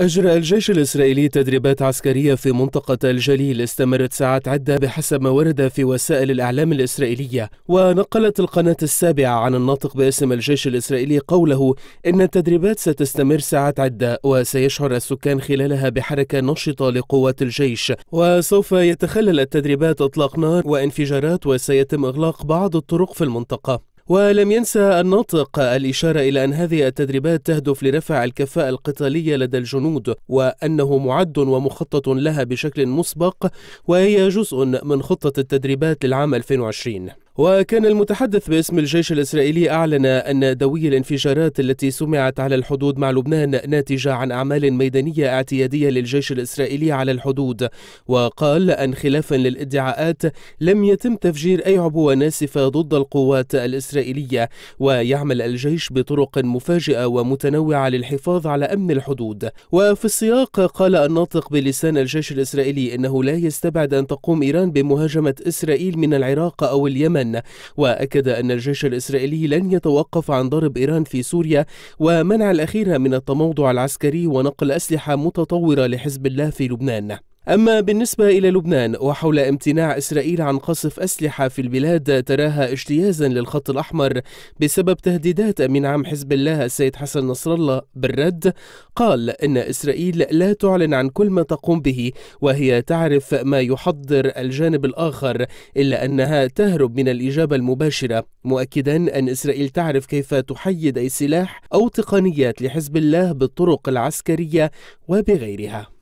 أجرى الجيش الإسرائيلي تدريبات عسكرية في منطقة الجليل استمرت ساعات عدة بحسب ما ورد في وسائل الإعلام الإسرائيلية ونقلت القناة السابعة عن الناطق باسم الجيش الإسرائيلي قوله إن التدريبات ستستمر ساعات عدة وسيشعر السكان خلالها بحركة نشطة لقوات الجيش وسوف يتخلل التدريبات إطلاق نار وانفجارات وسيتم إغلاق بعض الطرق في المنطقة ولم ينسى الناطق الإشارة إلى أن هذه التدريبات تهدف لرفع الكفاءة القتالية لدى الجنود وأنه معد ومخطط لها بشكل مسبق وهي جزء من خطة التدريبات للعام 2020 وكان المتحدث باسم الجيش الإسرائيلي أعلن أن دوي الانفجارات التي سمعت على الحدود مع لبنان ناتجة عن أعمال ميدانية اعتيادية للجيش الإسرائيلي على الحدود وقال أن خلافا للادعاءات لم يتم تفجير أي عبوة ناسفة ضد القوات الإسرائيلية ويعمل الجيش بطرق مفاجئة ومتنوعة للحفاظ على أمن الحدود وفي السياق قال الناطق بلسان الجيش الإسرائيلي إنه لا يستبعد أن تقوم إيران بمهاجمة إسرائيل من العراق أو اليمن لبنان وأكد أن الجيش الإسرائيلي لن يتوقف عن ضرب إيران في سوريا ومنع الأخيرة من التموضع العسكري ونقل أسلحة متطورة لحزب الله في لبنان أما بالنسبة إلى لبنان وحول امتناع إسرائيل عن قصف أسلحة في البلاد تراها اجتيازا للخط الأحمر بسبب تهديدات من عام حزب الله السيد حسن نصر الله بالرد قال إن إسرائيل لا تعلن عن كل ما تقوم به وهي تعرف ما يحضر الجانب الآخر إلا أنها تهرب من الإجابة المباشرة مؤكدا أن إسرائيل تعرف كيف تحيد أي سلاح أو تقنيات لحزب الله بالطرق العسكرية وبغيرها